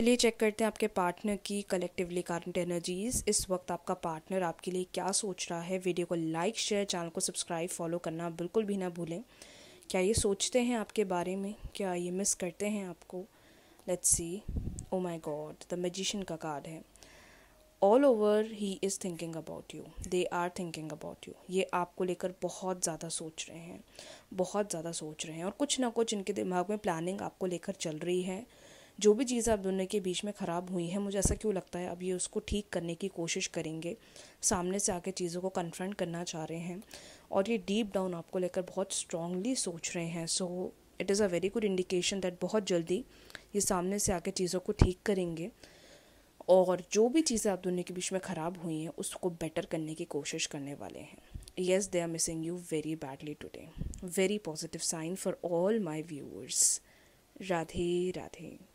चलिए चेक करते हैं आपके पार्टनर की कलेक्टिवली करंट एनर्जीज इस वक्त आपका पार्टनर आपके लिए क्या सोच रहा है वीडियो को लाइक शेयर चैनल को सब्सक्राइब फॉलो करना बिल्कुल भी ना भूलें क्या ये सोचते हैं आपके बारे में क्या ये मिस करते हैं आपको let's see oh my god the magician का कार्ड है all over he is thinking about you they are thinking about you ये आपको लेकर बहुत ज़्यादा सोच रहे हैं बहुत ज़्यादा सोच रहे हैं और कुछ ना कुछ इनके दिमाग में प्लानिंग आपको लेकर चल रही है जो भी चीज़ें आप दोनों के बीच में ख़राब हुई हैं मुझे ऐसा क्यों लगता है अब ये उसको ठीक करने की कोशिश करेंगे सामने से आके चीज़ों को कन्फ्रंट करना चाह रहे हैं और ये डीप डाउन आपको लेकर बहुत स्ट्रांगली सोच रहे हैं so it is a very good indication that बहुत जल्दी ये सामने से आके चीज़ों को ठीक करेंगे और जो भी चीज़ें आप दोनों के बीच में ख़राब हुई हैं उसको बेटर करने की कोशिश करने वाले हैं yes they are missing you very badly today very positive sign for all my viewers Radhe Radhe